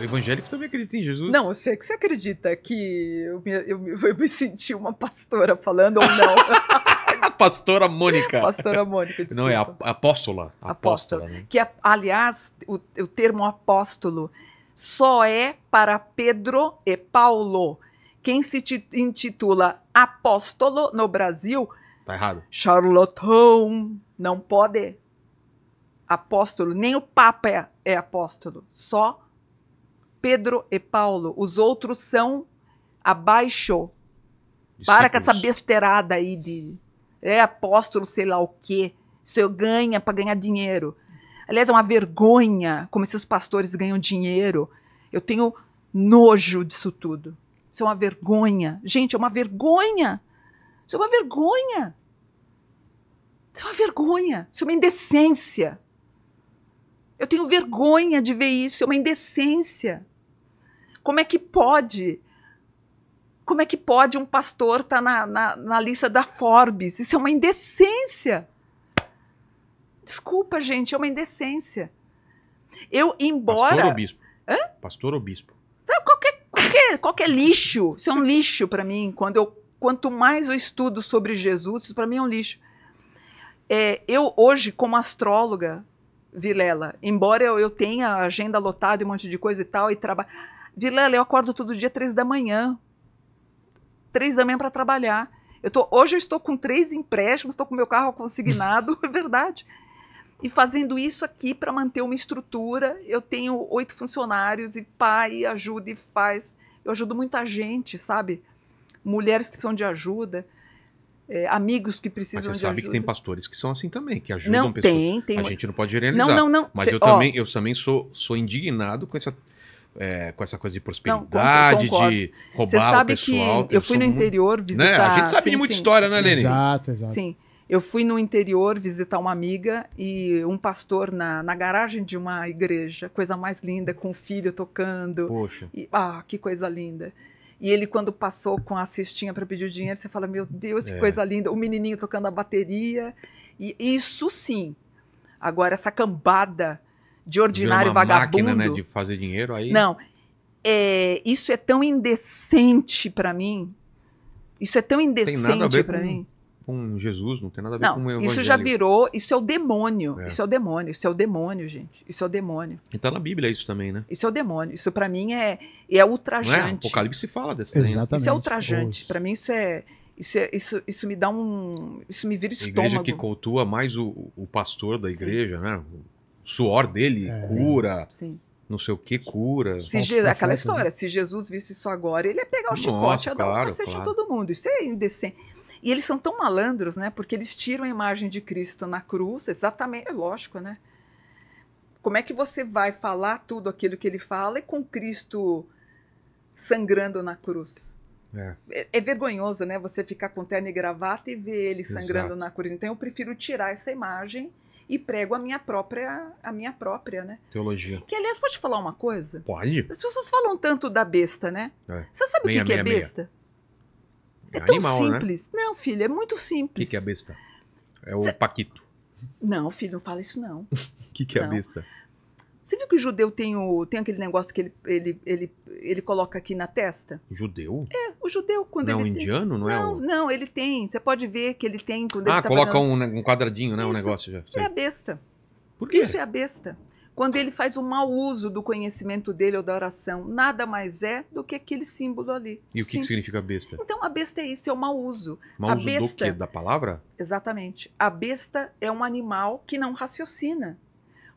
O evangélico também acredita em Jesus. Não, eu sei que você acredita que eu me, eu, eu me senti uma pastora falando ou não. pastora Mônica. Pastora Mônica, desculpa. Não, é apóstola. Apóstola. Né? Que, aliás, o, o termo apóstolo só é para Pedro e Paulo. Quem se intitula apóstolo no Brasil. Tá errado. charlotão Não pode apóstolo, nem o Papa é, é, apóstolo, só Pedro e Paulo, os outros são abaixo. Discípulos. Para com essa besteirada aí de é, apóstolo, sei lá o quê. Isso ganha para ganhar dinheiro. Aliás, é uma vergonha como esses pastores ganham dinheiro. Eu tenho nojo disso tudo. Isso é uma vergonha. Gente, é uma vergonha. Isso é uma vergonha. Isso é uma vergonha. Isso é uma indecência. Eu tenho vergonha de ver isso. É uma indecência. Como é que pode? Como é que pode um pastor estar tá na, na, na lista da Forbes? Isso é uma indecência. Desculpa, gente, é uma indecência. Eu, embora. Pastor ou bispo? Hã? Pastor ou bispo? Qualquer, qualquer, qualquer lixo. Isso é um lixo para mim. Quando eu, quanto mais eu estudo sobre Jesus, isso para mim é um lixo. É, eu, hoje, como astróloga, Vilela, embora eu, eu tenha agenda lotada e um monte de coisa e tal, e trabalho Vilela, eu acordo todo dia três da manhã. Três da manhã para trabalhar. Eu tô, hoje eu estou com três empréstimos, estou com meu carro consignado, é verdade. E fazendo isso aqui para manter uma estrutura. Eu tenho oito funcionários e pai ajuda e faz. Eu ajudo muita gente, sabe? Mulheres que precisam de ajuda. É, amigos que precisam mas você de sabe que tem pastores que são assim também, que ajudam não, pessoas. Tem, tem. A gente não pode generalizar. Não, não, não. Mas Cê, eu, ó, também, eu também sou, sou indignado com essa é, com essa coisa de prosperidade, não, de roubar Você sabe pessoal, que eu fui no interior né, visitar... Né? A gente sabe sim, de muita sim. história, né, Lene? Exato, exato. Sim. Eu fui no interior visitar uma amiga e um pastor na, na garagem de uma igreja, coisa mais linda, com o filho tocando. Poxa. E, ah, que coisa linda. E ele, quando passou com a cestinha para pedir o dinheiro, você fala: Meu Deus, que é. coisa linda! O menininho tocando a bateria. E isso sim. Agora, essa cambada de ordinário uma vagabundo. Máquina, né, de fazer dinheiro aí. Não. É, isso é tão indecente para mim. Isso é tão indecente para mim. Com Jesus, não tem nada a ver não, com o evangelho. Isso já virou, isso é o demônio. É. Isso é o demônio, isso é o demônio, gente. Isso é o demônio. E tá na Bíblia isso também, né? Isso é o demônio. Isso para mim é é, é? ultrajante. é? O Apocalipse fala dessa. Exatamente. Isso é ultrajante. Para mim isso é isso, é, isso, isso me dá um. Isso me vira estômago. A igreja que cultua mais o, o pastor da igreja, Sim. né? suor dele é. cura. Sim. sim. Não sei o que cura. Se Aquela né? história, né? se Jesus visse isso agora, ele ia pegar o chicote e ia dar um cacete claro. a todo mundo. Isso é indecente. E eles são tão malandros, né? Porque eles tiram a imagem de Cristo na cruz, exatamente, é lógico, né? Como é que você vai falar tudo aquilo que ele fala e com Cristo sangrando na cruz? É. é, é vergonhoso, né? Você ficar com terno e gravata e ver ele sangrando Exato. na cruz. Então eu prefiro tirar essa imagem e prego a minha própria, a minha própria, né? Teologia. Que aliás, pode falar uma coisa? Pode. As pessoas falam tanto da besta, né? É. Você sabe meia, o que, meia, que é besta? É, é tão animal, né? simples. Né? Não, filho, é muito simples. O que, que, é besta? É o Cê... paquito. Não, filho, não fala isso não. O que, que é não. besta? Você viu que o judeu tem, o, tem aquele negócio que ele, ele, ele, ele coloca aqui na testa? Judeu? É, o judeu quando não, é ele. Não, indiano, não, é não é? O... Não, ele tem. Você pode ver que ele tem quando ah, ele tá coloca fazendo... um, quadradinho, né? Isso um negócio já. É sei. É a besta. Por quê? Isso é a besta. Quando ele faz o um mau uso do conhecimento dele ou da oração, nada mais é do que aquele símbolo ali. E o que, que significa besta? Então a besta é isso, é o mau uso. Mau a uso besta... do quê? Da palavra? Exatamente. A besta é um animal que não raciocina.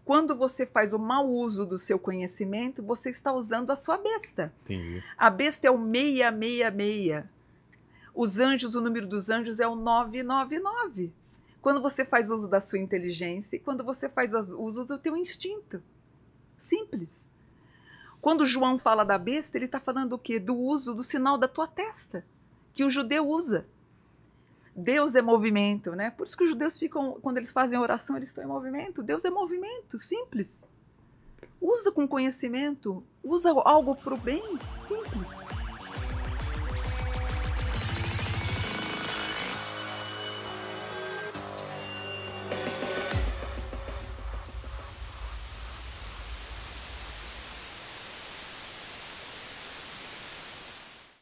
Quando você faz o mau uso do seu conhecimento, você está usando a sua besta. Entendi. A besta é o 666. Os anjos, o número dos anjos é o 999. Quando você faz uso da sua inteligência e quando você faz uso do teu instinto. Simples. Quando João fala da besta, ele está falando o quê? Do uso do sinal da tua testa, que o judeu usa. Deus é movimento, né? Por isso que os judeus ficam, quando eles fazem oração, eles estão em movimento. Deus é movimento, simples. Usa com conhecimento, usa algo para o bem, simples.